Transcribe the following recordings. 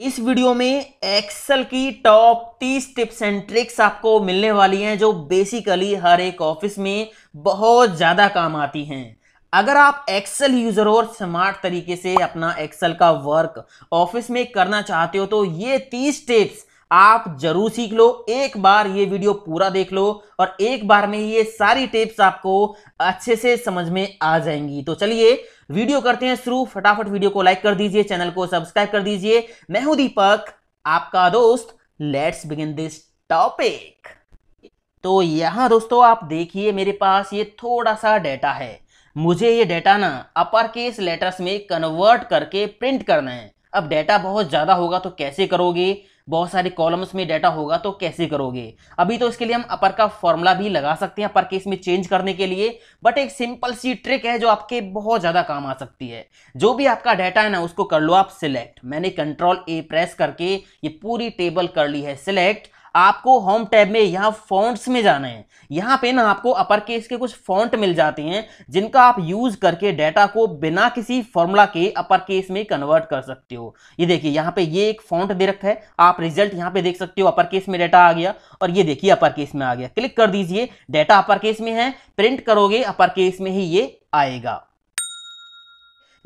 इस वीडियो में एक्सेल की टॉप तीस टिप्स एंड ट्रिक्स आपको मिलने वाली हैं जो बेसिकली हर एक ऑफिस में बहुत ज़्यादा काम आती हैं अगर आप एक्सेल यूज़र और स्मार्ट तरीके से अपना एक्सेल का वर्क ऑफिस में करना चाहते हो तो ये तीस टिप्स आप जरूर सीख लो एक बार ये वीडियो पूरा देख लो और एक बार में ये सारी टिप्स आपको अच्छे से समझ में आ जाएंगी तो चलिए वीडियो करते हैं शुरू फटाफट वीडियो को लाइक कर दीजिए चैनल को सब्सक्राइब कर दीजिए मैं हूं दीपक आपका दोस्त लेट्स बिगिन दिस टॉपिक तो यहां दोस्तों आप देखिए मेरे पास ये थोड़ा सा डेटा है मुझे ये डेटा ना अपर केस लेटर्स में कन्वर्ट करके प्रिंट करना है अब डेटा बहुत ज़्यादा होगा तो कैसे करोगे बहुत सारे कॉलम्स में डाटा होगा तो कैसे करोगे अभी तो इसके लिए हम अपर का फॉर्मूला भी लगा सकते हैं अपर केस में चेंज करने के लिए बट एक सिंपल सी ट्रिक है जो आपके बहुत ज़्यादा काम आ सकती है जो भी आपका डाटा है ना उसको कर लो आप सिलेक्ट मैंने कंट्रोल ए प्रेस करके ये पूरी टेबल कर ली है सिलेक्ट आपको होम टैब में यहाँ फॉन्ट्स में जाना है यहाँ पे ना आपको अपर केस के कुछ फॉन्ट मिल जाते हैं जिनका आप यूज करके डाटा को बिना किसी फॉर्मूला के अपर केस में कन्वर्ट कर सकते हो ये देखिए यहाँ पे ये एक फॉन्ट दे रखा है आप रिजल्ट यहाँ पे देख सकते हो अपर केस में डाटा आ गया और ये देखिए अपर केस में आ गया क्लिक कर दीजिए डाटा अपर केस में है प्रिंट करोगे अपर केस में ही ये आएगा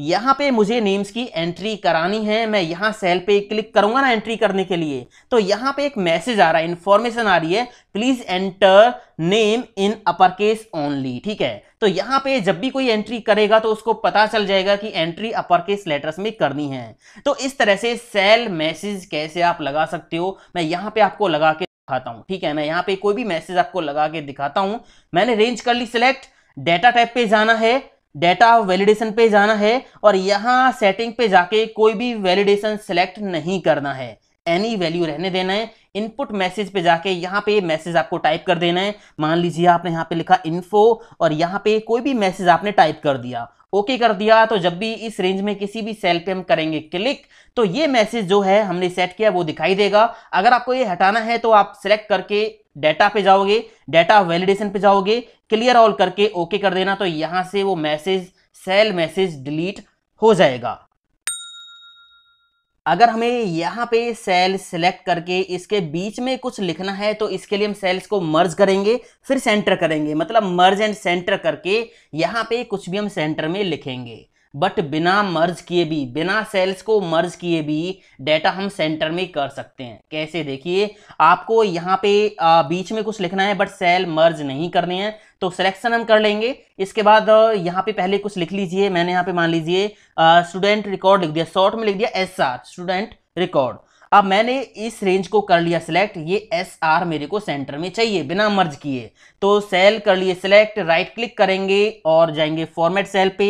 यहां पे मुझे नेम्स की एंट्री करानी है मैं यहां सेल पे क्लिक करूंगा ना एंट्री करने के लिए तो यहां पे एक मैसेज आ रहा है इंफॉर्मेशन आ रही है please enter name in upper case only ठीक है तो यहां पे जब भी कोई एंट्री करेगा तो उसको पता चल जाएगा कि एंट्री अपर केस लेटर्स में करनी है तो इस तरह से सेल मैसेज कैसे आप लगा सकते हो मैं यहां पर आपको लगा के दिखाता हूं ठीक है मैं यहां पर कोई भी मैसेज आपको लगा के दिखाता हूँ मैंने रेंज कर ली सिलेक्ट डेटा टाइप पे जाना है डेटा वैलिडेशन पे जाना है और यहाँ सेटिंग पे जाके कोई भी वैलिडेशन सेलेक्ट नहीं करना है एनी वैल्यू रहने देना है इनपुट मैसेज पे जाके यहाँ पे मैसेज आपको टाइप कर देना है मान लीजिए आपने यहाँ पे लिखा इन्फो और यहाँ पे कोई भी मैसेज आपने टाइप कर दिया ओके okay कर दिया तो जब भी इस रेंज में किसी भी सेल पे हम करेंगे क्लिक तो ये मैसेज जो है हमने सेट किया वो दिखाई देगा अगर आपको ये हटाना है तो आप सेलेक्ट करके डेटा पे जाओगे डेटा वैलिडेशन पे जाओगे क्लियर ऑल करके ओके कर देना तो यहां से वो मैसेज सेल मैसेज डिलीट हो जाएगा अगर हमें यहाँ पे सेल सिलेक्ट करके इसके बीच में कुछ लिखना है तो इसके लिए हम सेल्स को मर्ज करेंगे फिर सेंटर करेंगे मतलब मर्ज एंड सेंटर करके यहाँ पे कुछ भी हम सेंटर में लिखेंगे बट बिना मर्ज किए भी बिना सेल्स को मर्ज किए भी डेटा हम सेंटर में कर सकते हैं कैसे देखिए आपको यहाँ पे आ, बीच में कुछ लिखना है बट सेल मर्ज नहीं करने हैं तो सिलेक्शन हम कर लेंगे इसके बाद यहाँ पे पहले कुछ लिख लीजिए मैंने यहाँ पे मान लीजिए स्टूडेंट रिकॉर्ड लिख दिया शॉर्ट में लिख दिया एस आर स्टूडेंट रिकॉर्ड अब मैंने इस रेंज को कर लिया सिलेक्ट ये एस आर मेरे को सेंटर में चाहिए बिना मर्ज किए तो सेल कर लिए सिलेक्ट राइट क्लिक करेंगे और जाएंगे फॉर्मेट सेल पे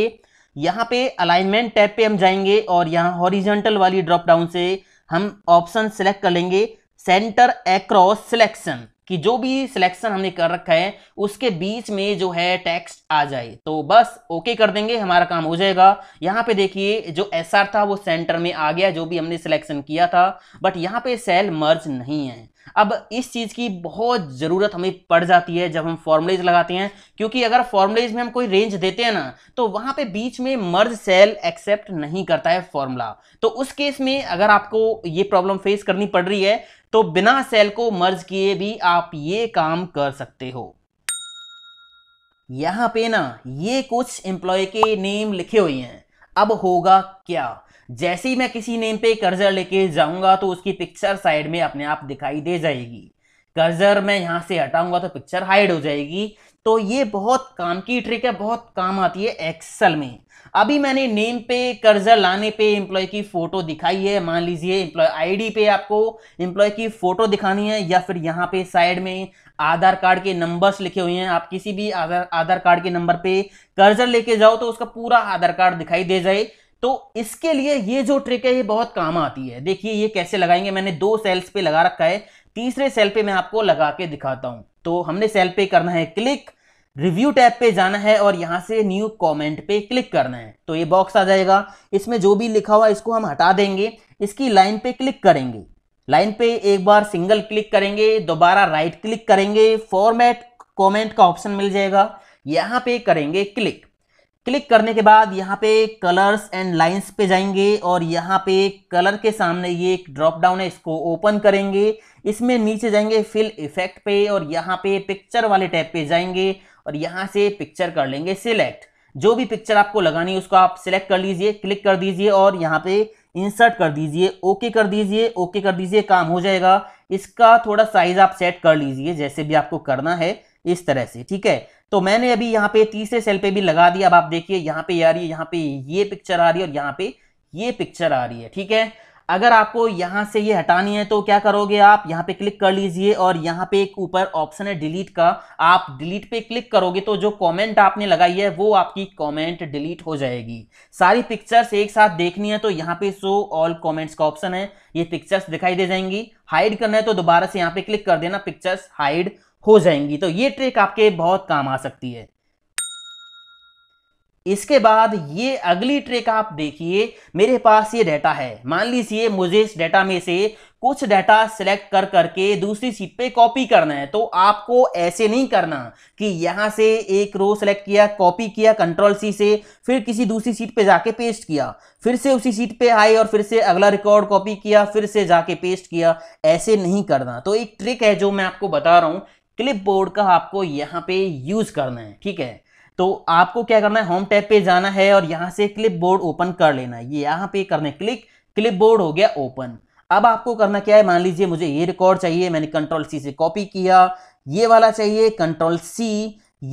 यहाँ पे अलाइनमेंट टैब पे हम जाएंगे और यहाँ हॉरिजेंटल वाली ड्रॉप डाउन से हम ऑप्शन सेलेक्ट कर लेंगे सेंटर एक्रॉस सिलेक्शन कि जो भी सिलेक्शन हमने कर रखा है उसके बीच में जो है टेक्स्ट आ जाए तो बस ओके कर देंगे हमारा काम हो जाएगा यहाँ पे देखिए जो एस था वो सेंटर में आ गया जो भी हमने सिलेक्शन किया था बट यहाँ पे सेल मर्ज नहीं है अब इस चीज़ की बहुत ज़रूरत हमें पड़ जाती है जब हम फॉर्मुलेज लगाते हैं क्योंकि अगर फॉर्मुलेज में हम कोई रेंज देते हैं ना तो वहां पे बीच में मर्ज सेल एक्सेप्ट नहीं करता है फॉर्मूला तो उस केस में अगर आपको ये प्रॉब्लम फेस करनी पड़ रही है तो बिना सेल को मर्ज किए भी आप ये काम कर सकते हो यहां पे ना ये कुछ एम्प्लॉय के नेम लिखे हुए हैं अब होगा क्या जैसे ही मैं किसी नेम पे कर्जर लेके जाऊंगा तो उसकी पिक्चर साइड में अपने आप दिखाई दे जाएगी कर्जर मैं यहाँ से हटाऊंगा तो पिक्चर हाइड हो जाएगी तो ये बहुत काम की ट्रिक है बहुत काम आती है एक्सेल में अभी मैंने नेम पे कर्जर लाने पे एम्प्लॉय की फ़ोटो दिखाई है मान लीजिए एम्प्लॉय आईडी पे आपको एम्प्लॉय की फ़ोटो दिखानी है या फिर यहाँ पे साइड में आधार कार्ड के नंबर्स लिखे हुए हैं आप किसी भी आधार आधार कार्ड के नंबर पे कर्जर लेके जाओ तो उसका पूरा आधार कार्ड दिखाई दे जाए तो इसके लिए ये जो ट्रिक है ये बहुत काम आती है देखिए ये कैसे लगाएंगे मैंने दो सेल्स पे लगा रखा है तीसरे सेल पे मैं आपको लगा के दिखाता हूं तो हमने सेल पे करना है क्लिक रिव्यू टैब पे जाना है और यहाँ से न्यू कमेंट पे क्लिक करना है तो ये बॉक्स आ जाएगा इसमें जो भी लिखा हुआ इसको हम हटा देंगे इसकी लाइन पे क्लिक करेंगे लाइन पे एक बार सिंगल क्लिक करेंगे दोबारा राइट क्लिक करेंगे फॉर्मेट कमेंट का ऑप्शन मिल जाएगा यहाँ पे करेंगे क्लिक क्लिक करने के बाद यहाँ पे कलर्स एंड लाइंस पे जाएंगे और यहाँ पे कलर के सामने ये एक ड्रॉप डाउन है इसको ओपन करेंगे इसमें नीचे जाएंगे फिल इफेक्ट पे और यहाँ पे पिक्चर वाले टैब पे जाएंगे और यहाँ से पिक्चर कर लेंगे सिलेक्ट जो भी पिक्चर आपको लगानी है उसको आप सिलेक्ट कर लीजिए क्लिक कर दीजिए और यहाँ पे इंसर्ट कर दीजिए ओके कर दीजिए ओके कर दीजिए काम हो जाएगा इसका थोड़ा साइज आप सेट कर लीजिए जैसे भी आपको करना है इस तरह से ठीक है तो मैंने अभी यहाँ पे तीसरे सेल पे भी लगा दिया अब आप देखिए यहाँ पे आ रही है यहाँ पे ये पिक्चर आ रही है और यहाँ पे ये पिक्चर आ रही है ठीक है अगर आपको यहाँ से ये हटानी है तो क्या करोगे आप यहाँ पे क्लिक कर लीजिए और यहाँ पे एक ऊपर ऑप्शन है डिलीट का आप डिलीट पे क्लिक करोगे तो जो कमेंट आपने लगाई है वो आपकी कमेंट डिलीट हो जाएगी सारी पिक्चर्स एक साथ देखनी है तो यहाँ पे शो ऑल कमेंट्स का ऑप्शन है ये पिक्चर्स दिखाई दे जाएंगी हाइड करना है तो दोबारा से यहाँ पे क्लिक कर देना पिक्चर्स हाइड हो जाएंगी तो ये ट्रिक आपके बहुत काम आ सकती है इसके बाद ये अगली ट्रिक आप देखिए मेरे पास ये डाटा है मान लीजिए मुझे इस डाटा में से कुछ डाटा सेलेक्ट कर करके दूसरी सीट पे कॉपी करना है तो आपको ऐसे नहीं करना कि यहाँ से एक रो सेलेक्ट किया कॉपी किया कंट्रोल सी से फिर किसी दूसरी सीट पे जाके पेस्ट किया फिर से उसी सीट पे आए और फिर से अगला रिकॉर्ड कॉपी किया फिर से जाके पेस्ट किया ऐसे नहीं करना तो एक ट्रिक है जो मैं आपको बता रहा हूँ क्लिप बोर्ड का आपको यहाँ पे यूज करना है ठीक है तो आपको क्या करना है होम टैब पे जाना है और यहाँ से क्लिप बोर्ड ओपन कर लेना है ये यहाँ पे करना है क्लिक क्लिप बोर्ड हो गया ओपन अब आपको करना क्या है मान लीजिए मुझे ये रिकॉर्ड चाहिए मैंने कंट्रोल सी से कॉपी किया ये वाला चाहिए कंट्रोल सी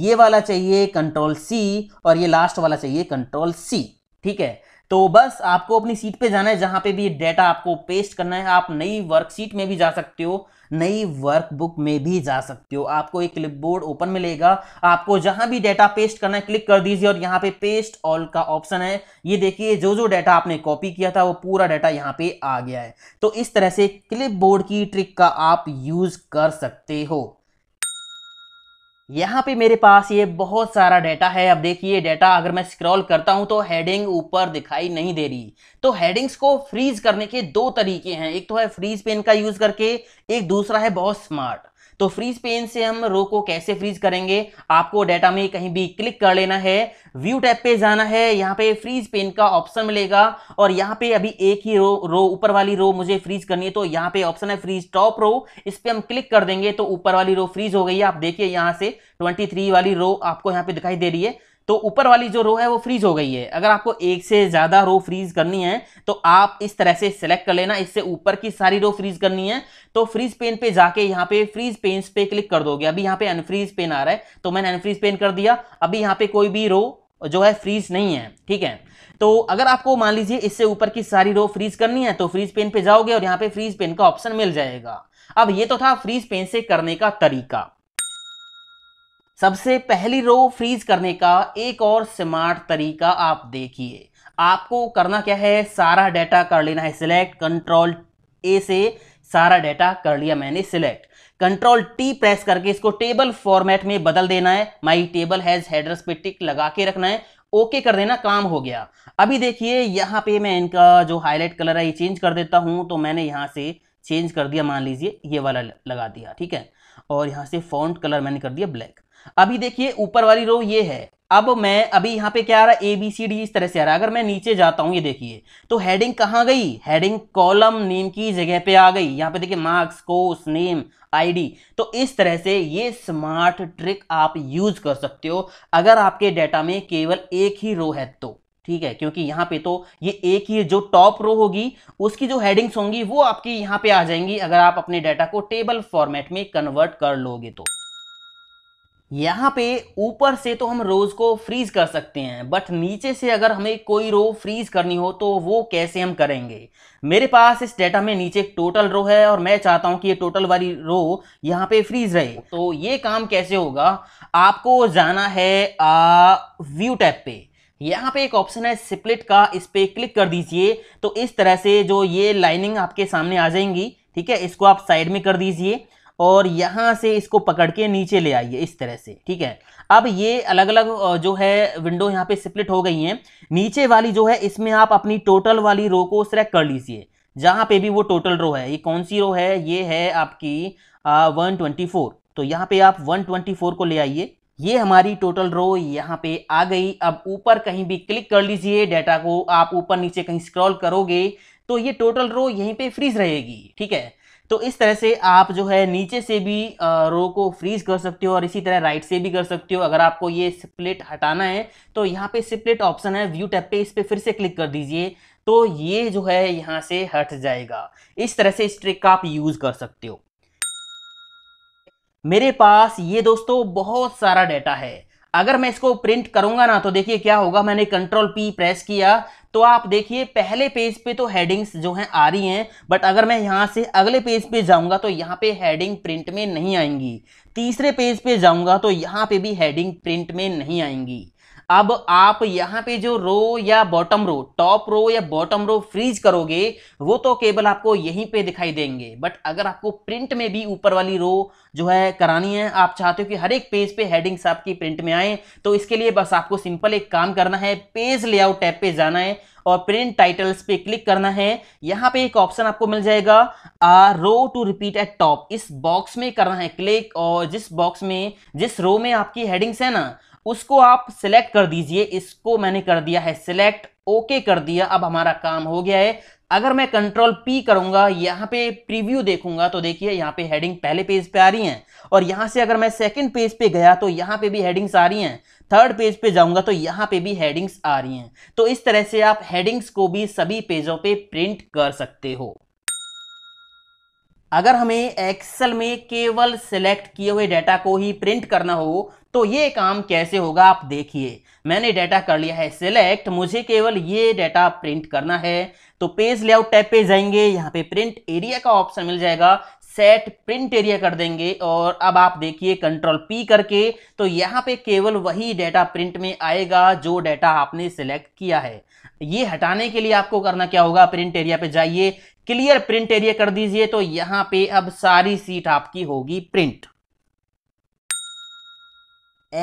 ये वाला चाहिए कंट्रोल सी और ये लास्ट वाला चाहिए कंट्रोल सी ठीक है तो बस आपको अपनी सीट पे जाना है जहां पे भी ये डेटा आपको पेस्ट करना है आप नई वर्कशीट में भी जा सकते हो नई वर्कबुक में भी जा सकते हो आपको एक क्लिपबोर्ड ओपन मिलेगा आपको जहां भी डेटा पेस्ट करना है क्लिक कर दीजिए और यहाँ पे पेस्ट ऑल का ऑप्शन है ये देखिए जो जो डेटा आपने कॉपी किया था वो पूरा डेटा यहाँ पे आ गया है तो इस तरह से क्लिपबोर्ड की ट्रिक का आप यूज कर सकते हो यहाँ पे मेरे पास ये बहुत सारा डाटा है अब देखिए डाटा अगर मैं स्क्रॉल करता हूँ तो हेडिंग ऊपर दिखाई नहीं दे रही तो हेडिंग्स को फ्रीज करने के दो तरीके हैं एक तो है फ्रीज पेन का यूज़ करके एक दूसरा है बहुत स्मार्ट तो फ्रीज पेन से हम रो को कैसे फ्रीज करेंगे आपको डाटा में कहीं भी क्लिक कर लेना है व्यू टैप पे जाना है यहाँ पे फ्रीज पेन का ऑप्शन मिलेगा और यहाँ पे अभी एक ही रो रो ऊपर वाली रो मुझे फ्रीज करनी है तो यहाँ पे ऑप्शन है फ्रीज टॉप रो इस पर हम क्लिक कर देंगे तो ऊपर वाली रो फ्रीज हो गई है आप देखिए यहाँ से ट्वेंटी वाली रो आपको यहाँ पे दिखाई दे रही है तो ऊपर वाली जो रो है वो फ्रीज हो गई है अगर आपको एक से ज़्यादा रो फ्रीज करनी है तो आप इस तरह से सिलेक्ट कर लेना इससे ऊपर की सारी रो फ्रीज करनी है तो फ्रीज पेन पे जाके यहाँ पे फ्रीज पेन पे क्लिक कर दोगे अभी यहाँ पे अनफ्रीज पेन आ रहा है तो मैंने अनफ्रीज पेन कर दिया अभी यहाँ पे कोई भी रो जो है फ्रीज नहीं है ठीक है तो अगर आपको मान लीजिए इससे ऊपर की सारी रो फ्रीज करनी है तो फ्रीज पेन पे जाओगे और यहाँ पे फ्रीज पेन का ऑप्शन मिल जाएगा अब ये तो था फ्रीज पेन से करने का तरीका सबसे पहली रो फ्रीज करने का एक और स्मार्ट तरीका आप देखिए आपको करना क्या है सारा डाटा कर लेना है सिलेक्ट कंट्रोल ए से सारा डाटा कर लिया मैंने सिलेक्ट कंट्रोल टी प्रेस करके इसको टेबल फॉर्मेट में बदल देना है माई टेबल हैज हेडर्स पे टिक लगा के रखना है ओके कर देना काम हो गया अभी देखिए यहाँ पे मैं इनका जो हाईलाइट कलर है ये चेंज कर देता हूँ तो मैंने यहाँ से चेंज कर दिया मान लीजिए ये वाला लगा दिया ठीक है और यहाँ से फॉन्ट कलर मैंने कर दिया ब्लैक अभी देखिए ऊपर वाली रो ये है अब मैं अभी यहाँ पे क्या आ रहा है ए बी सी डी इस तरह से आ रहा है अगर मैं नीचे जाता हूँ ये देखिए तो हेडिंग कहाँ गई हेडिंग कॉलम नेम की जगह पे आ गई यहाँ पे देखिए मार्क्स कोर्स नेम आईडी तो इस तरह से ये स्मार्ट ट्रिक आप यूज कर सकते हो अगर आपके डाटा में केवल एक ही रो है तो ठीक है क्योंकि यहाँ पे तो ये एक ही जो टॉप रो होगी उसकी जो हेडिंग्स होंगी वो आपकी यहाँ पे आ जाएंगी अगर आप अपने डाटा को टेबल फॉर्मेट में कन्वर्ट कर लोगे तो यहाँ पे ऊपर से तो हम रोज को फ्रीज कर सकते हैं बट नीचे से अगर हमें कोई रो फ्रीज करनी हो तो वो कैसे हम करेंगे मेरे पास इस डेटा में नीचे एक टोटल रो है और मैं चाहता हूँ कि ये टोटल वाली रो यहाँ पे फ्रीज रहे तो ये काम कैसे होगा आपको जाना है आ, व्यू टैप पे यहाँ पे एक ऑप्शन है स्प्लिट का इस पर क्लिक कर दीजिए तो इस तरह से जो ये लाइनिंग आपके सामने आ जाएंगी ठीक है इसको आप साइड में कर दीजिए और यहाँ से इसको पकड़ के नीचे ले आइए इस तरह से ठीक है अब ये अलग अलग जो है विंडो यहाँ पे स्प्लिट हो गई हैं नीचे वाली जो है इसमें आप अपनी टोटल वाली रो को सिलेक्ट कर लीजिए जहाँ पे भी वो टोटल रो है ये कौन सी रो है ये है आपकी वन ट्वेंटी फोर तो यहाँ पे आप वन ट्वेंटी फोर को ले आइए ये हमारी टोटल रो यहाँ पे आ गई अब ऊपर कहीं भी क्लिक कर लीजिए डाटा को आप ऊपर नीचे कहीं स्क्रॉल करोगे तो ये टोटल रो यहीं पे फ्रीज रहेगी ठीक है तो इस तरह से आप जो है नीचे से भी रो को फ्रीज कर सकते हो और इसी तरह राइट से भी कर सकते हो अगर आपको ये स्प्लिट हटाना है तो यहाँ पे स्प्लिट ऑप्शन है व्यू टैप पे इस पर फिर से क्लिक कर दीजिए तो ये जो है यहाँ से हट जाएगा इस तरह से इस ट्रिक का आप यूज़ कर सकते हो मेरे पास ये दोस्तों बहुत सारा डेटा है अगर मैं इसको प्रिंट करूंगा ना तो देखिए क्या होगा मैंने कंट्रोल पी प्रेस किया तो आप देखिए पहले पेज पे तो हेडिंग्स जो हैं आ रही हैं बट अगर मैं यहाँ से अगले पेज पे जाऊँगा तो यहाँ पे हेडिंग प्रिंट में नहीं आएंगी तीसरे पेज पे जाऊँगा तो यहाँ पे भी हेडिंग प्रिंट में नहीं आएंगी अब आप यहाँ पे जो रो या बॉटम रो टॉप रो या बॉटम रो फ्रीज करोगे वो तो केवल आपको यहीं पे दिखाई देंगे बट अगर आपको प्रिंट में भी ऊपर वाली रो जो है करानी है आप चाहते हो कि हर एक पेज पे हेडिंग्स आपकी प्रिंट में आए तो इसके लिए बस आपको सिंपल एक काम करना है पेज लेआउट टैब पे जाना है और प्रिंट टाइटल्स पे क्लिक करना है यहाँ पे एक ऑप्शन आपको मिल जाएगा आ, row to repeat at top इस बॉक्स में करना है क्लिक और जिस बॉक्स में जिस रो में आपकी हेडिंग्स है ना उसको आप सिलेक्ट कर दीजिए इसको मैंने कर दिया है सिलेक्ट ओके कर दिया अब हमारा काम हो गया है अगर मैं कंट्रोल पी करूंगा यहाँ पे प्रीव्यू देखूंगा तो देखिए यहाँ पे हेडिंग पहले पेज पे आ रही हैं और यहाँ से अगर मैं सेकंड पेज पे गया तो यहाँ पे भी हेडिंग्स आ रही हैं थर्ड पेज पे जाऊंगा तो यहाँ पे भी हेडिंग्स आ रही हैं तो इस तरह से आप हेडिंग्स को भी सभी पेजों पे प्रिंट कर सकते हो अगर हमें एक्सेल में केवल सिलेक्ट किए हुए डाटा को ही प्रिंट करना हो तो ये काम कैसे होगा आप देखिए मैंने डाटा कर लिया है सिलेक्ट मुझे केवल ये डाटा प्रिंट करना है तो पेज लेआउट टैप पे जाएंगे यहाँ पे प्रिंट एरिया का ऑप्शन मिल जाएगा सेट प्रिंट एरिया कर देंगे और अब आप देखिए कंट्रोल पी करके तो यहाँ पे केवल वही डाटा प्रिंट में आएगा जो डाटा आपने सेलेक्ट किया है ये हटाने के लिए आपको करना क्या होगा प्रिंट एरिया पे जाइए क्लियर प्रिंट एरिया कर दीजिए तो यहाँ पे अब सारी सीट आपकी होगी प्रिंट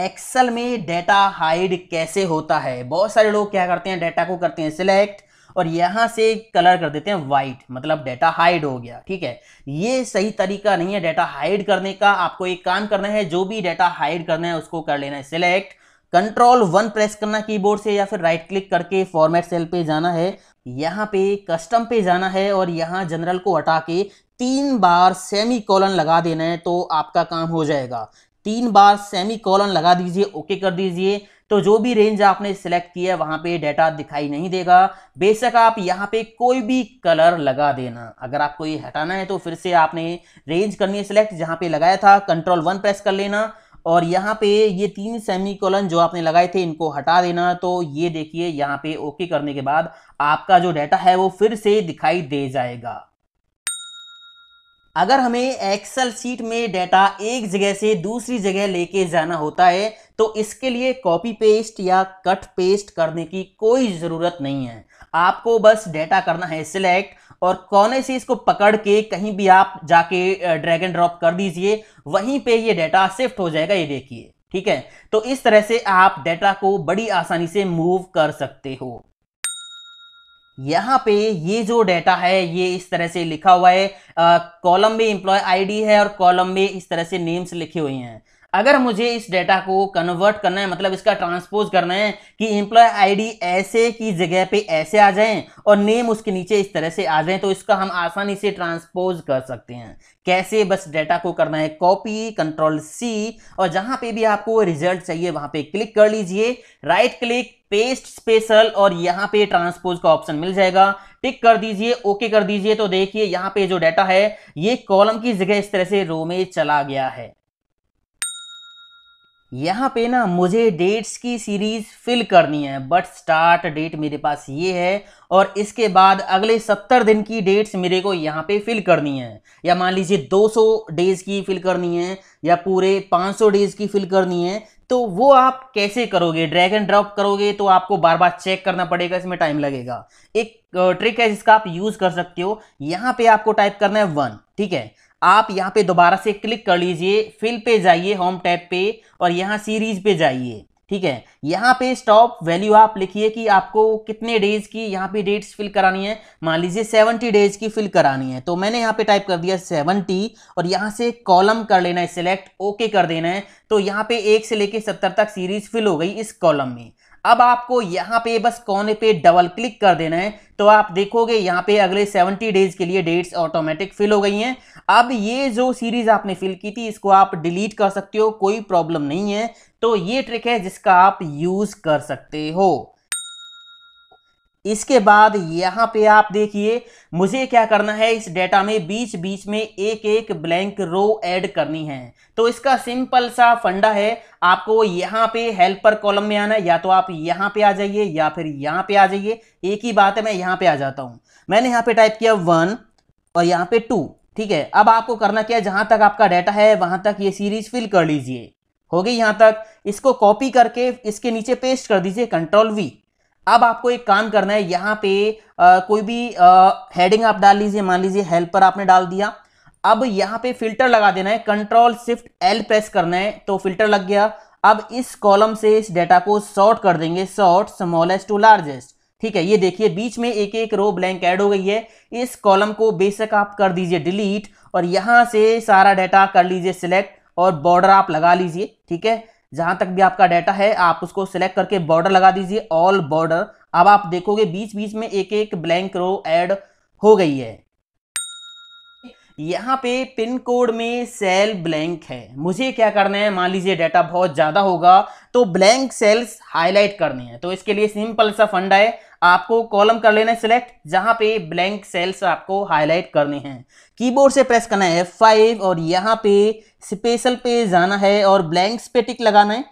एक्सेल में डेटा हाइड कैसे होता है बहुत सारे लोग क्या करते हैं डेटा को करते हैं सिलेक्ट और यहां से कलर कर देते हैं व्हाइट मतलब डेटा हाइड हो गया ठीक है ये सही तरीका नहीं है डेटा हाइड करने का आपको एक काम करना है जो भी डेटा हाइड करना है उसको कर लेना है सिलेक्ट कंट्रोल वन प्रेस करना कीबोर्ड से या फिर राइट क्लिक करके फॉर्मेट सेल पे जाना है यहाँ पे कस्टम पे जाना है और यहाँ जनरल को हटा के तीन बार सेमी कॉलन लगा देना है तो आपका काम हो जाएगा तीन बार सेमी कॉलन लगा दीजिए ओके कर दीजिए तो जो भी रेंज आपने सेलेक्ट किया वहां पे डेटा दिखाई नहीं देगा बेशक आप यहाँ पे कोई भी कलर लगा देना अगर आपको ये हटाना है तो फिर से आपने रेंज करनी है सिलेक्ट जहाँ पे लगाया था कंट्रोल वन प्रेस कर लेना और यहाँ पे ये तीन सेमी कॉलन जो आपने लगाए थे इनको हटा देना तो ये देखिए यहाँ पे ओके करने के बाद आपका जो डाटा है वो फिर से दिखाई दे जाएगा अगर हमें एक्सेल सीट में डेटा एक जगह से दूसरी जगह लेके जाना होता है तो इसके लिए कॉपी पेस्ट या कट पेस्ट करने की कोई ज़रूरत नहीं है आपको बस डेटा करना है सिलेक्ट और कोने से इसको पकड़ के कहीं भी आप जाके ड्रैग एंड ड्रॉप कर दीजिए वहीं पे ये डेटा शिफ्ट हो जाएगा ये देखिए ठीक है तो इस तरह से आप डेटा को बड़ी आसानी से मूव कर सकते हो यहाँ पे ये जो डेटा है ये इस तरह से लिखा हुआ है कॉलम में इंप्लॉय आईडी है और कॉलम में इस तरह से नेम्स लिखे हुए हैं अगर मुझे इस डेटा को कन्वर्ट करना है मतलब इसका ट्रांसपोज करना है कि इंप्लॉय आईडी ऐसे की जगह पे ऐसे आ जाएं और नेम उसके नीचे इस तरह से आ जाएं तो इसका हम आसानी से ट्रांसपोज कर सकते हैं कैसे बस डेटा को करना है कॉपी कंट्रोल सी और जहां पे भी आपको रिजल्ट चाहिए वहां पे क्लिक कर लीजिए राइट क्लिक पेस्ट स्पेशल और यहां पे ट्रांसपोज का ऑप्शन मिल जाएगा टिक कर दीजिए ओके कर दीजिए तो देखिए यहां पे जो डाटा है ये कॉलम की जगह इस तरह से रो में चला गया है यहां पे ना मुझे डेट्स की सीरीज फिल करनी है बट स्टार्ट डेट मेरे पास ये है और इसके बाद अगले सत्तर दिन की डेट्स मेरे को यहाँ पे फिल करनी है या मान लीजिए 200 डेज की फिल करनी है या पूरे 500 डेज की फिल करनी है तो वो आप कैसे करोगे ड्रैग एंड ड्रॉप करोगे तो आपको बार बार चेक करना पड़ेगा इसमें टाइम लगेगा एक ट्रिक है जिसका आप यूज कर सकते हो यहाँ पे आपको टाइप करना है वन ठीक है आप यहाँ पे दोबारा से क्लिक कर लीजिए फिल पे जाइए होम टैब पे और यहाँ सीरीज पे जाइए ठीक है यहाँ पे स्टॉप वैल्यू आप लिखिए कि आपको कितने डेज की यहाँ पे डेट्स फिल करानी है मान लीजिए सेवनटी डेज की फिल करानी है तो मैंने यहाँ पे टाइप कर दिया सेवनटी और यहाँ से कॉलम कर लेना है सिलेक्ट ओके कर देना है तो यहाँ पे एक से लेके सत्तर तक सीरीज फिल हो गई इस कॉलम में अब आपको यहाँ पे बस कोने पे डबल क्लिक कर देना है तो आप देखोगे यहाँ पे अगले 70 डेज के लिए डेट्स ऑटोमेटिक फिल हो गई हैं अब ये जो सीरीज आपने फिल की थी इसको आप डिलीट कर सकते हो कोई प्रॉब्लम नहीं है तो ये ट्रिक है जिसका आप यूज कर सकते हो इसके बाद यहां पे आप देखिए मुझे क्या करना है इस डेटा में बीच बीच में एक एक ब्लैंक रो ऐड करनी है तो इसका सिंपल सा फंडा है आपको यहां पे हेल्पर कॉलम में आना है या तो आप यहां पे आ जाइए या फिर यहां पे आ जाइए एक ही बात है मैं यहां पे आ जाता हूं मैंने यहां पे टाइप किया वन और यहां पे टू ठीक है अब आपको करना क्या है जहां तक आपका डाटा है वहां तक ये सीरीज फिल कर लीजिए हो गई यहां तक इसको कॉपी करके इसके नीचे पेस्ट कर दीजिए कंट्रोल वी अब आपको एक काम करना है यहाँ पे आ, कोई भी हेडिंग आप डाल लीजिए मान लीजिए हेल्पर आपने डाल दिया अब यहाँ पे फिल्टर लगा देना है कंट्रोल शिफ्ट एल प्रेस करना है तो फिल्टर लग गया अब इस कॉलम से इस डेटा को सॉर्ट कर देंगे सॉर्ट स्मॉलेस्ट टू लार्जेस्ट ठीक है ये देखिए बीच में एक एक रो ब्लैंक ऐड हो गई है इस कॉलम को बेशक आप कर दीजिए डिलीट और यहाँ से सारा डाटा कर लीजिए सिलेक्ट और बॉर्डर आप लगा लीजिए ठीक है जहां तक भी आपका डाटा है आप उसको सिलेक्ट करके बॉर्डर लगा दीजिए ऑल बॉर्डर अब आप देखोगे बीच बीच में एक एक ब्लैंक रो ऐड हो गई है यहाँ पे पिन कोड में सेल ब्लैंक है मुझे क्या करना है मान लीजिए डाटा बहुत ज़्यादा होगा तो ब्लैंक सेल्स हाईलाइट करने हैं तो इसके लिए सिंपल सा फंडा है आपको कॉलम कर लेना है सिलेक्ट जहाँ पे ब्लैंक सेल्स आपको हाईलाइट करने हैं कीबोर्ड से प्रेस करना है फाइव और यहाँ पे स्पेशल पे जाना है और ब्लैंक्स पे टिक लगाना है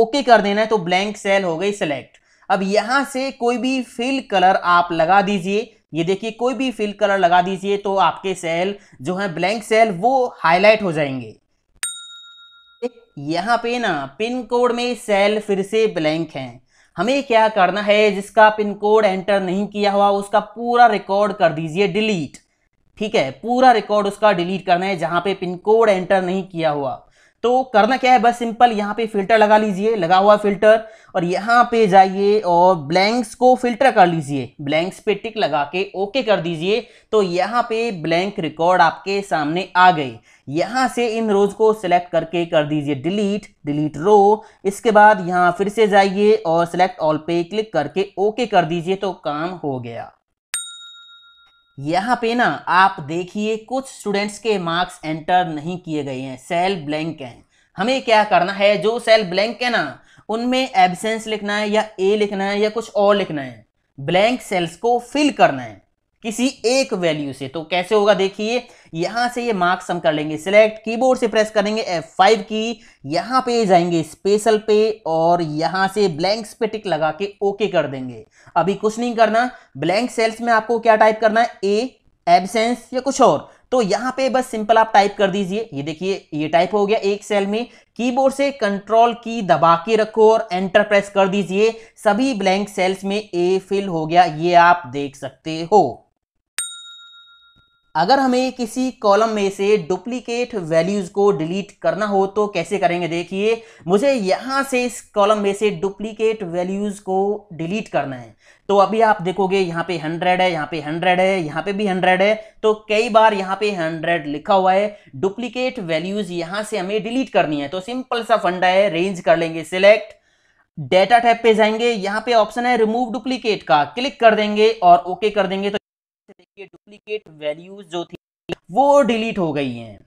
ओके कर देना है तो ब्लैंक सेल हो गई सिलेक्ट अब यहाँ से कोई भी फिल कलर आप लगा दीजिए ये देखिए कोई भी फिल कलर लगा दीजिए तो आपके सेल जो है ब्लैंक सेल वो हाईलाइट हो जाएंगे यहाँ पे ना पिन कोड में सेल फिर से ब्लैंक हैं हमें क्या करना है जिसका पिन कोड एंटर नहीं किया हुआ उसका पूरा रिकॉर्ड कर दीजिए डिलीट ठीक है पूरा रिकॉर्ड उसका डिलीट करना है जहां पे पिन कोड एंटर नहीं किया हुआ तो करना क्या है बस सिंपल यहाँ पे फिल्टर लगा लीजिए लगा हुआ फिल्टर और यहाँ पे जाइए और ब्लैंक्स को फिल्टर कर लीजिए ब्लैंक्स पे टिक लगा के ओके कर दीजिए तो यहाँ पे ब्लैंक रिकॉर्ड आपके सामने आ गए यहाँ से इन रोज को सिलेक्ट करके कर दीजिए डिलीट डिलीट रो इसके बाद यहाँ फिर से जाइए और सिलेक्ट ऑल पे क्लिक करके ओके कर दीजिए तो काम हो गया यहाँ पे ना आप देखिए कुछ स्टूडेंट्स के मार्क्स एंटर नहीं किए गए हैं सेल ब्लैंक हैं हमें क्या करना है जो सेल ब्लैंक है ना उनमें एबसेंस लिखना है या ए लिखना है या कुछ और लिखना है ब्लैंक सेल्स को फिल करना है किसी एक वैल्यू से तो कैसे होगा देखिए यहां से ये मार्क्स हम कर लेंगे सिलेक्ट कीबोर्ड से प्रेस करेंगे F5 की यहां पे जाएंगे स्पेशल पे और यहां से ब्लैंक्स पे टिक लगा के ओके कर देंगे अभी कुछ नहीं करना ब्लैंक सेल्स में आपको क्या टाइप करना है ए एबसेंस या कुछ और तो यहां पे बस सिंपल आप टाइप कर दीजिए ये देखिए ये टाइप हो गया एक सेल में कीबोर्ड से कंट्रोल की दबा के रखो और एंटर प्रेस कर दीजिए सभी ब्लैंक सेल्स में ए फिल हो गया ये आप देख सकते हो अगर हमें किसी कॉलम में से डुप्लीकेट वैल्यूज़ को डिलीट करना हो तो कैसे करेंगे देखिए मुझे यहां से इस कॉलम में से डुप्लीकेट वैल्यूज़ को डिलीट करना है तो अभी आप देखोगे यहाँ पे हंड्रेड है यहाँ पे हंड्रेड है यहाँ पे भी हंड्रेड है तो कई बार यहाँ पे हंड्रेड लिखा हुआ है डुप्लीकेट वैल्यूज़ यहां से हमें डिलीट करनी है तो सिंपल सा फंडा है रेंज कर लेंगे सिलेक्ट डेटा टैप पे जाएंगे यहाँ पे ऑप्शन है रिमूव डुप्लीकेट का क्लिक कर देंगे और ओके कर देंगे तो ये डुप्लीकेट वैल्यूज जो थी वो डिलीट हो गई हैं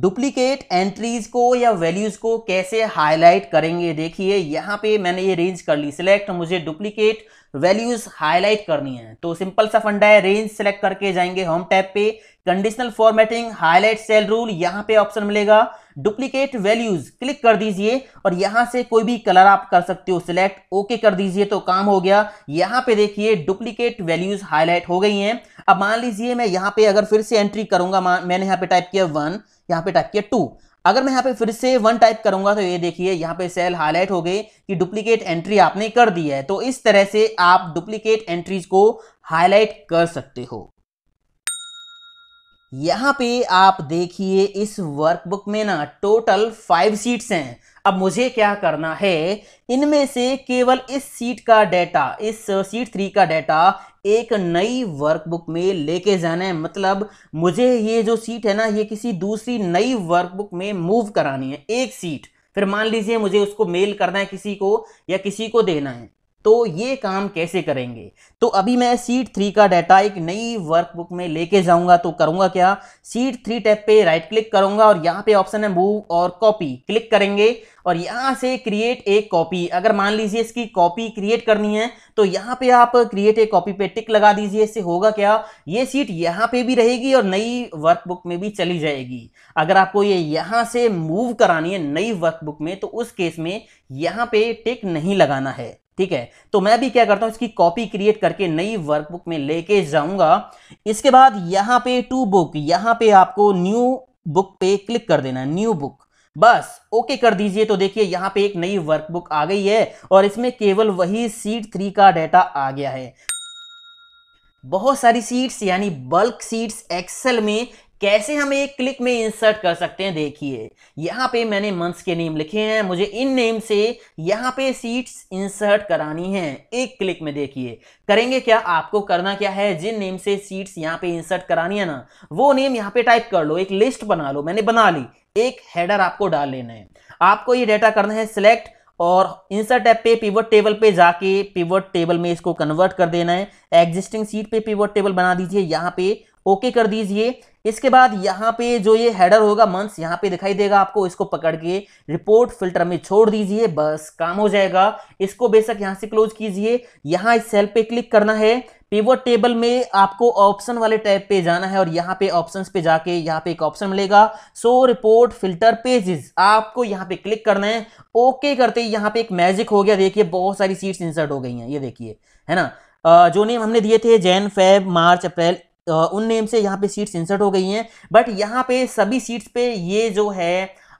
डुप्लीकेट एंट्रीज को या वैल्यूज़ को कैसे हाईलाइट करेंगे देखिए यहाँ पे मैंने ये रेंज कर ली सिलेक्ट मुझे डुप्लीकेट वैल्यूज़ हाईलाइट करनी है तो सिंपल सा फंडा है रेंज सेलेक्ट करके जाएंगे होम टैब पे conditional formatting highlight cell rule यहाँ पे ऑप्शन मिलेगा डुप्लीकेट वैल्यूज़ क्लिक कर दीजिए और यहाँ से कोई भी कलर आप कर सकते हो सिलेक्ट ओके कर दीजिए तो काम हो गया यहाँ पे देखिए डुप्लीकेट वैल्यूज़ हाईलाइट हो गई हैं अब मान लीजिए मैं यहाँ पे अगर फिर से एंट्री करूँगा मैंने यहाँ पे टाइप किया वन यहाँ पे टाइप किया टू अगर मैं यहाँ पे फिर से वन टाइप करूंगा तो ये देखिए यहाँ पे सेल हाईलाइट हो गई कि डुप्लीकेट एंट्री आपने कर दी है तो इस तरह से आप डुप्लीकेट एंट्रीज को हाईलाइट कर सकते हो यहाँ पे आप देखिए इस वर्कबुक में ना टोटल फाइव सीट्स हैं अब मुझे क्या करना है इनमें से केवल इस सीट का डाटा इस सीट थ्री का डाटा एक नई वर्कबुक में लेके जाना है मतलब मुझे ये जो सीट है ना ये किसी दूसरी नई वर्कबुक में मूव करानी है एक सीट फिर मान लीजिए मुझे उसको मेल करना है किसी को या किसी को देना है तो ये काम कैसे करेंगे तो अभी मैं सीट थ्री का डाटा एक नई वर्कबुक में लेके जाऊंगा तो करूंगा क्या सीट थ्री टैब पे राइट क्लिक करूंगा और यहाँ पे ऑप्शन है मूव और कॉपी क्लिक करेंगे और यहाँ से क्रिएट ए कॉपी अगर मान लीजिए इसकी कॉपी क्रिएट करनी है तो यहाँ पे आप क्रिएट ए कॉपी पे टिक लगा दीजिए इससे होगा क्या ये सीट यहाँ पे भी रहेगी और नई वर्कबुक में भी चली जाएगी अगर आपको ये यहाँ से मूव करानी है नई वर्कबुक में तो उस केस में यहाँ पे टिक नहीं लगाना है ठीक है तो मैं भी क्या करता हूं इसकी कॉपी क्रिएट करके नई वर्कबुक में लेके जाऊंगा इसके बाद यहां पे टू बुक यहां पे आपको न्यू बुक पे क्लिक कर देना न्यू बुक बस ओके कर दीजिए तो देखिए यहां पे एक नई वर्कबुक आ गई है और इसमें केवल वही सीट थ्री का डाटा आ गया है बहुत सारी सीट्स यानी बल्क सीट्स एक्सेल में कैसे हम एक क्लिक में इंसर्ट कर सकते हैं देखिए यहाँ पे मैंने मंथ्स के नेम लिखे हैं मुझे इन नेम से यहाँ पे सीट्स इंसर्ट करानी है एक क्लिक में देखिए करेंगे क्या आपको करना क्या है जिन नेम से सीट्स यहाँ पे इंसर्ट करानी है ना वो नेम यहाँ पे टाइप कर लो एक लिस्ट बना लो मैंने बना ली एक हेडर आपको डाल लेना है आपको ये डेटा करना है सिलेक्ट और इंसर्ट ऐप पे पिवट टेबल पे जाके पिवट टेबल में इसको कन्वर्ट कर देना है एग्जिस्टिंग सीट पे पिवट टेबल बना दीजिए यहाँ पे ओके कर दीजिए इसके बाद यहाँ पे जो ये हेडर होगा मंथ्स यहाँ पे दिखाई देगा आपको इसको पकड़ के रिपोर्ट फिल्टर में छोड़ दीजिए बस काम हो जाएगा इसको बेशक यहाँ से क्लोज कीजिए यहाँ इस सेल पे क्लिक करना है पेवर टेबल में आपको ऑप्शन वाले टैब पे जाना है और यहाँ पे ऑप्शंस पे जाके यहाँ पे एक ऑप्शन मिलेगा सो रिपोर्ट फिल्टर पेजेस आपको यहाँ पे क्लिक करना है ओके करते ही यहाँ पे एक मैजिक हो गया देखिए बहुत सारी सीट्स इंसर्ट हो गई हैं ये देखिए है ना जो नेम हमने दिए थे जैन फेब मार्च अप्रैल तो उन नेम से यहाँ पे सीट्स इंसर्ट हो गई हैं बट यहाँ पे सभी सीट्स पे ये जो है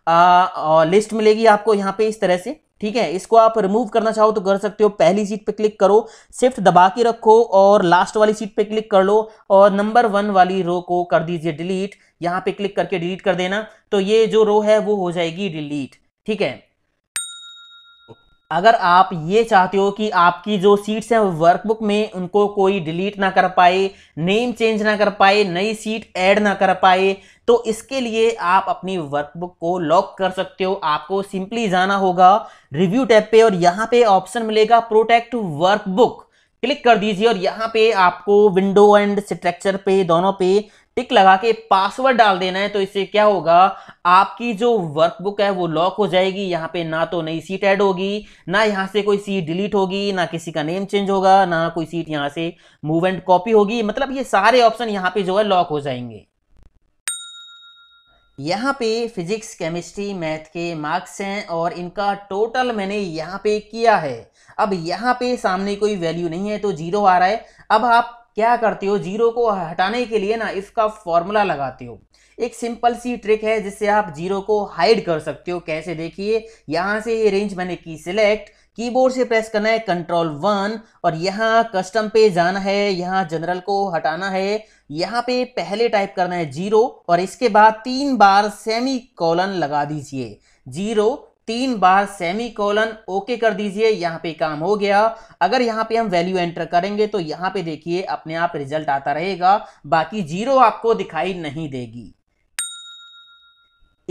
आ, लिस्ट मिलेगी आपको यहाँ पे इस तरह से ठीक है इसको आप रिमूव करना चाहो तो कर सकते हो पहली सीट पे क्लिक करो शिफ्ट दबा के रखो और लास्ट वाली सीट पे क्लिक कर लो और नंबर वन वाली रो को कर दीजिए डिलीट यहाँ पे क्लिक करके डिलीट कर देना तो ये जो रो है वो हो जाएगी डिलीट ठीक है अगर आप ये चाहते हो कि आपकी जो सीट्स हैं वर्कबुक में उनको कोई डिलीट ना कर पाए नेम चेंज ना कर पाए नई सीट ऐड ना कर पाए तो इसके लिए आप अपनी वर्कबुक को लॉक कर सकते हो आपको सिंपली जाना होगा रिव्यू टैब पे और यहाँ पे ऑप्शन मिलेगा प्रोटेक्ट वर्कबुक क्लिक कर दीजिए और यहाँ पे आपको विंडो एंड स्ट्रक्चर पे दोनों पे टिक लगा के पासवर्ड डाल देना है तो इससे क्या होगा आपकी जो वर्कबुक है वो लॉक हो जाएगी यहाँ पे ना तो नई सीट ऐड होगी ना यहाँ से कोई सीट डिलीट होगी ना किसी का नेम चेंज होगा ना कोई सीट यहाँ से मूव एंड कॉपी होगी मतलब ये सारे ऑप्शन यहाँ पे जो है लॉक हो जाएंगे यहाँ पे फिजिक्स केमिस्ट्री मैथ के मार्क्स हैं और इनका टोटल मैंने यहाँ पे किया है अब यहाँ पे सामने कोई वैल्यू नहीं है तो जीरो आ रहा है अब आप क्या करते हो जीरो को हटाने के लिए ना इसका फॉर्मूला लगाते हो एक सिंपल सी ट्रिक है जिससे आप जीरो को हाइड कर सकते हो कैसे देखिए यहां से ये रेंज मैंने की सिलेक्ट कीबोर्ड से प्रेस करना है कंट्रोल वन और यहाँ कस्टम पे जाना है यहाँ जनरल को हटाना है यहाँ पे पहले टाइप करना है जीरो और इसके बाद तीन बार सेमी कॉलन लगा दीजिए जीरो तीन बार सेमी कॉलन ओके कर दीजिए यहाँ पे काम हो गया अगर यहाँ पे हम वैल्यू एंटर करेंगे तो यहाँ पे देखिए अपने आप रिजल्ट आता रहेगा बाकी जीरो आपको दिखाई नहीं देगी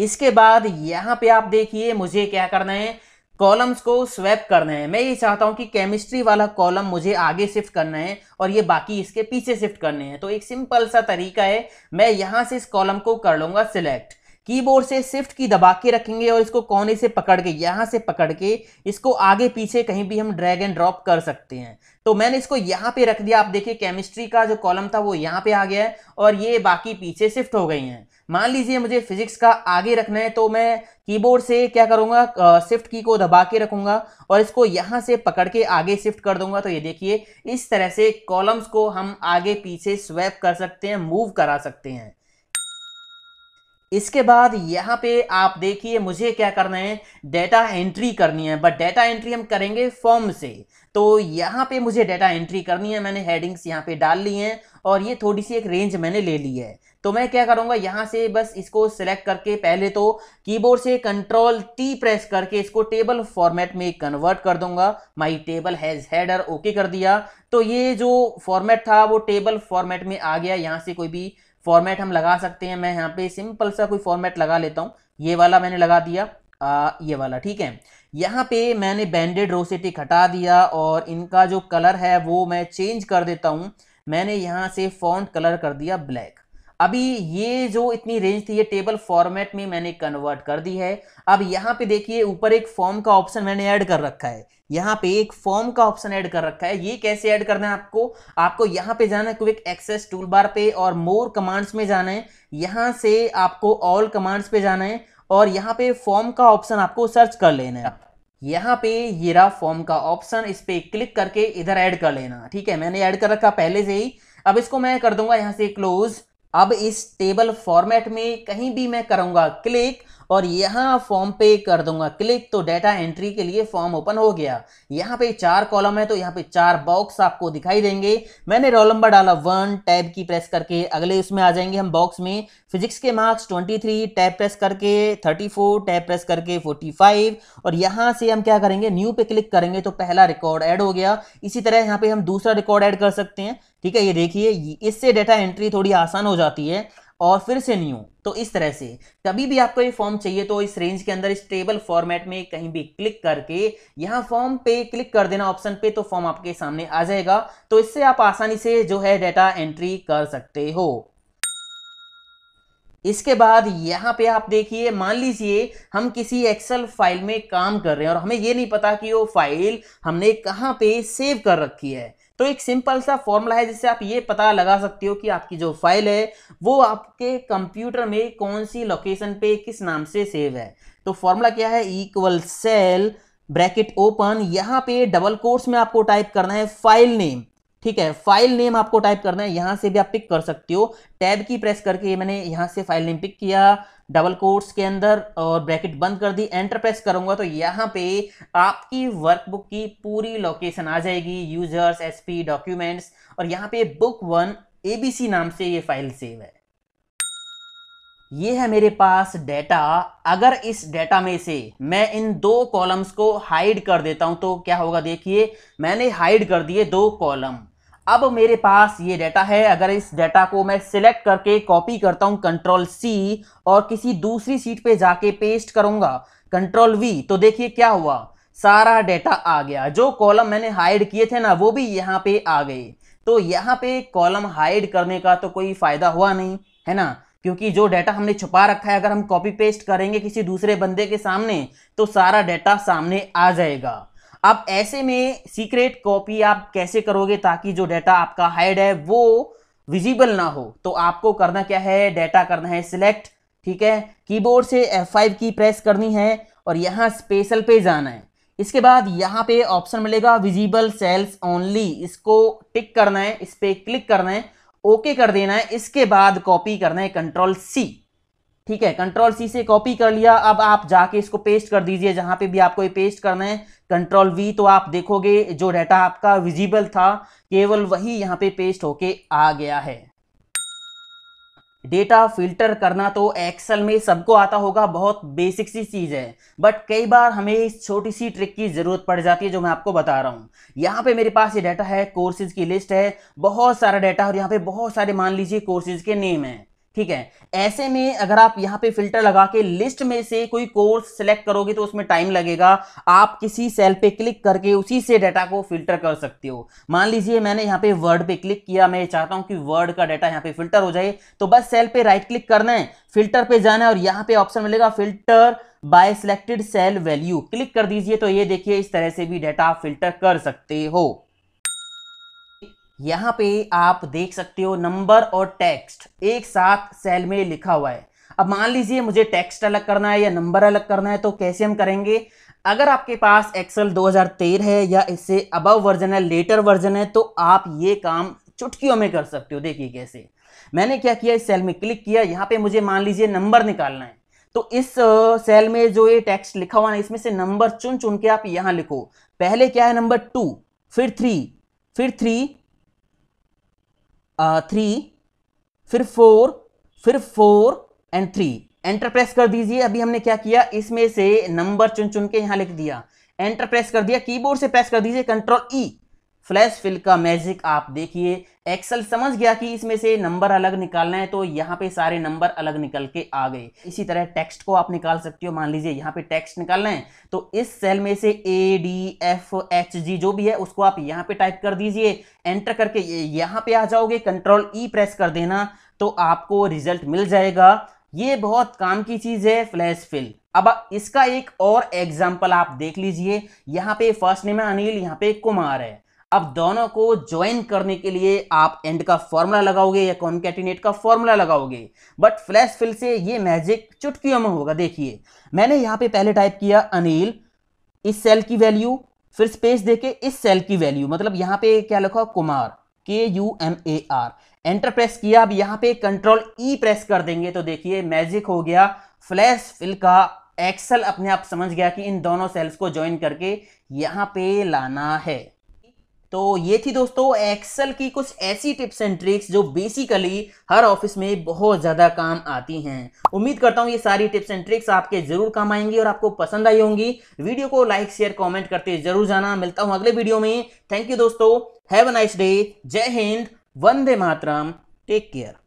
इसके बाद यहाँ पे आप देखिए मुझे क्या करना है कॉलम्स को स्वैप करना है मैं ये चाहता हूँ कि केमिस्ट्री वाला कॉलम मुझे आगे शिफ्ट करना है और ये बाकी इसके पीछे शिफ्ट करने हैं तो एक सिंपल सा तरीका है मैं यहाँ से इस कॉलम को कर लूँगा सिलेक्ट कीबोर्ड से शिफ्ट की दबा के रखेंगे और इसको कोने से पकड़ के यहाँ से पकड़ के इसको आगे पीछे कहीं भी हम ड्रैग एंड ड्रॉप कर सकते हैं तो मैंने इसको यहाँ पे रख दिया आप देखिए केमिस्ट्री का जो कॉलम था वो यहाँ पे आ गया है और ये बाकी पीछे शिफ्ट हो गई हैं मान लीजिए मुझे फिजिक्स का आगे रखना है तो मैं कीबोर्ड से क्या करूँगा शिफ्ट की को दबा के रखूँगा और इसको यहाँ से पकड़ के आगे शिफ्ट कर दूंगा तो ये देखिए इस तरह से कॉलम्स को हम आगे पीछे स्वैप कर सकते हैं मूव करा सकते हैं इसके बाद यहाँ पे आप देखिए मुझे क्या करना है डेटा एंट्री करनी है बट डेटा एंट्री हम करेंगे फॉर्म से तो यहाँ पे मुझे डेटा एंट्री करनी है मैंने हेडिंग्स यहाँ पे डाल ली हैं और ये थोड़ी सी एक रेंज मैंने ले ली है तो मैं क्या करूँगा यहाँ से बस इसको सिलेक्ट करके पहले तो कीबोर्ड से कंट्रोल टी प्रेस करके इसको टेबल फॉर्मेट में कन्वर्ट कर दूंगा my table has header okay कर दिया तो ये जो फॉर्मेट था वो टेबल फॉर्मेट में आ गया यहाँ से कोई भी फॉर्मेट हम लगा सकते हैं मैं यहाँ पे सिंपल सा कोई फॉर्मेट लगा लेता हूँ ये वाला मैंने लगा दिया आ, ये वाला ठीक है यहाँ पे मैंने बैंडेड रोसेटिक हटा दिया और इनका जो कलर है वो मैं चेंज कर देता हूँ मैंने यहाँ से फॉन्ट कलर कर दिया ब्लैक अभी ये जो इतनी रेंज थी ये टेबल फॉर्मेट में मैंने कन्वर्ट कर दी है अब यहाँ पे देखिए ऊपर एक फॉर्म का ऑप्शन मैंने ऐड कर रखा है यहाँ पे एक फॉर्म का ऑप्शन ऐड कर रखा है ये कैसे ऐड करना है आपको आपको यहाँ पे जाना है क्विक एक्सेस टूल बार पे और मोर कमांड्स में जाना है यहाँ से आपको ऑल कमांड्स पे जाना है और यहाँ पे फॉर्म का ऑप्शन आपको सर्च कर लेना है यहाँ पे ये रहा फॉर्म का ऑप्शन इस पर क्लिक करके इधर ऐड कर लेना ठीक है मैंने ऐड कर रखा पहले से ही अब इसको मैं कर दूंगा यहाँ से क्लोज अब इस टेबल फॉर्मेट में कहीं भी मैं करूंगा क्लिक और यहाँ फॉर्म पे कर दूंगा क्लिक तो डाटा एंट्री के लिए फॉर्म ओपन हो गया यहाँ पे चार कॉलम है तो यहाँ पे चार बॉक्स आपको दिखाई देंगे मैंने रोल नंबर डाला वन टैब की प्रेस करके अगले उसमें आ जाएंगे हम बॉक्स में फिजिक्स के marks twenty three tab press करके थर्टी फोर टैब प्रेस करके फोर्टी फाइव और यहाँ से हम क्या करेंगे न्यू पे क्लिक करेंगे तो पहला रिकॉर्ड ऐड हो गया इसी तरह यहाँ पे हम दूसरा रिकॉर्ड ऐड कर सकते हैं ठीक है ये देखिए इससे डाटा एंट्री थोड़ी आसान हो जाती है और फिर से न्यू तो इस तरह से कभी भी आपको ये फॉर्म चाहिए तो इस रेंज के अंदर इस टेबल फॉर्मेट में कहीं भी क्लिक करके यहाँ फॉर्म पे क्लिक कर देना ऑप्शन पे तो फॉर्म आपके सामने आ जाएगा तो इससे आप आसानी से जो है डेटा एंट्री कर सकते हो इसके बाद यहाँ पे आप देखिए मान लीजिए हम किसी एक्सेल फाइल में काम कर रहे हैं और हमें ये नहीं पता कि वो फाइल हमने कहाँ पे सेव कर रखी है तो एक सिंपल सा फॉर्मूला है जिससे आप ये पता लगा सकते हो कि आपकी जो फाइल है वो आपके कंप्यूटर में कौन सी लोकेशन पे किस नाम से सेव है तो फॉर्मूला क्या है इक्वल सेल ब्रैकेट ओपन यहाँ पे डबल कोर्स में आपको टाइप करना है फाइल नेम ठीक है फाइल नेम आपको टाइप करना है यहां से भी आप पिक कर सकते हो टैब की प्रेस करके मैंने यहां से फाइल नेम पिक किया डबल कोर्स के अंदर और ब्रैकेट बंद कर दी एंटर प्रेस करूंगा तो यहां पे आपकी वर्कबुक की पूरी लोकेशन आ जाएगी यूजर्स एसपी डॉक्यूमेंट्स और यहाँ पे बुक वन एबीसी नाम से ये फाइल सेव है ये है मेरे पास डेटा अगर इस डेटा में से मैं इन दो कॉलम्स को हाइड कर देता हूं तो क्या होगा देखिए मैंने हाइड कर दिए दो कॉलम अब मेरे पास ये डाटा है अगर इस डेटा को मैं सिलेक्ट करके कॉपी करता हूँ कंट्रोल सी और किसी दूसरी सीट पे जाके पेस्ट करूंगा कंट्रोल वी तो देखिए क्या हुआ सारा डेटा आ गया जो कॉलम मैंने हाइड किए थे ना वो भी यहाँ पे आ गए तो यहाँ पे कॉलम हाइड करने का तो कोई फ़ायदा हुआ नहीं है ना क्योंकि जो डेटा हमने छुपा रखा है अगर हम कॉपी पेस्ट करेंगे किसी दूसरे बंदे के सामने तो सारा डाटा सामने आ जाएगा अब ऐसे में सीक्रेट कॉपी आप कैसे करोगे ताकि जो डाटा आपका हाइड है वो विजिबल ना हो तो आपको करना क्या है डाटा करना है सिलेक्ट ठीक है कीबोर्ड से F5 की प्रेस करनी है और यहाँ स्पेशल पे जाना है इसके बाद यहाँ पे ऑप्शन मिलेगा विजिबल सेल्स ओनली इसको टिक करना है इस पर क्लिक करना है ओके कर देना है इसके बाद कॉपी करना है कंट्रोल सी ठीक है कंट्रोल सी से कॉपी कर लिया अब आप जाके इसको पेस्ट कर दीजिए जहां पे भी आपको ये पेस्ट करना है कंट्रोल वी तो आप देखोगे जो डाटा आपका विजिबल था केवल वही यहाँ पे पेस्ट होके आ गया है डेटा फिल्टर करना तो एक्सेल में सबको आता होगा बहुत बेसिक सी चीज़ है बट कई बार हमें इस छोटी सी ट्रिक की ज़रूरत पड़ जाती है जो मैं आपको बता रहा हूँ यहाँ पे मेरे पास ये डाटा है कोर्सेज की लिस्ट है बहुत सारा डाटा और यहाँ पे बहुत सारे मान लीजिए कोर्सेज के नेम है ठीक है ऐसे में अगर आप यहाँ पे फिल्टर लगा के लिस्ट में से कोई कोर्स सेलेक्ट करोगे तो उसमें टाइम लगेगा आप किसी सेल पे क्लिक करके उसी से डाटा को फिल्टर कर सकते हो मान लीजिए मैंने यहाँ पे वर्ड पे क्लिक किया मैं चाहता हूँ कि वर्ड का डाटा यहाँ पे फिल्टर हो जाए तो बस सेल पे राइट क्लिक करना है फिल्टर पे जाना है और यहाँ पे ऑप्शन मिलेगा filter by selected cell value click कर दीजिए तो ये देखिए इस तरह से भी डाटा फिल्टर कर सकते हो यहां पे आप देख सकते हो नंबर और टेक्स्ट एक साथ सेल में लिखा हुआ है अब मान लीजिए मुझे टेक्स्ट अलग करना है या नंबर अलग करना है तो कैसे हम करेंगे अगर आपके पास एक्सेल 2013 है या इससे अबव वर्जन है लेटर वर्जन है तो आप ये काम चुटकियों में कर सकते हो देखिए कैसे मैंने क्या किया इस सेल में क्लिक किया यहाँ पे मुझे मान लीजिए नंबर निकालना है तो इस सेल में जो ये टेक्स्ट लिखा हुआ है इसमें से नंबर चुन चुन के आप यहाँ लिखो पहले क्या है नंबर टू फिर थ्री फिर थ्री थ्री फिर फोर फिर four and three enter press कर दीजिए अभी हमने क्या किया इसमें से नंबर चुन चुन के यहां लिख दिया एंटर प्रेस कर दिया कीबोर्ड से प्रेस कर दीजिए control E e. Flash fill का मैजिक आप देखिए एक्सेल समझ गया कि इसमें से नंबर अलग निकालना है तो यहाँ पे सारे नंबर अलग निकल के आ गए इसी तरह टेक्स्ट को आप निकाल सकते हो मान लीजिए यहाँ पे टेक्स्ट निकालना है तो इस सेल में से A D F H G जो भी है उसको आप यहाँ पे टाइप कर दीजिए एंटर करके यहाँ पे आ जाओगे कंट्रोल ई प्रेस कर देना तो आपको रिजल्ट मिल जाएगा ये बहुत काम की चीज़ है फ्लैश फिल अब इसका एक और एग्जाम्पल आप देख लीजिए यहाँ पे फर्स्ट नेम है अनिल यहाँ पे कुमार है अब दोनों को ज्वाइन करने के लिए आप एंड का फॉर्मूला लगाओगे या कॉन्केटिनेट का फॉर्मूला लगाओगे बट फ्लैश फिल से ये मैजिक चुटकियों में होगा देखिए मैंने यहाँ पे पहले टाइप किया अनिल इस सेल की वैल्यू फिर स्पेस देके इस सेल की वैल्यू मतलब यहाँ पे क्या लिखा Kumar K U M A R enter press किया अब यहाँ पे कंट्रोल ई प्रेस कर देंगे तो देखिए मैजिक हो गया फ्लैश फिल का एक्सेल अपने आप समझ गया कि इन दोनों सेल्स को ज्वाइन करके यहाँ पे लाना है तो ये थी दोस्तों एक्सेल की कुछ ऐसी टिप्स एंड ट्रिक्स जो बेसिकली हर ऑफिस में बहुत ज़्यादा काम आती हैं उम्मीद करता हूँ ये सारी टिप्स एंड ट्रिक्स आपके ज़रूर काम आएंगी और आपको पसंद आई होंगी वीडियो को लाइक शेयर कमेंट करते ज़रूर जाना मिलता हूँ अगले वीडियो में थैंक यू दोस्तों हैव अ नाइस डे जय हिंद वंदे मातरम टेक केयर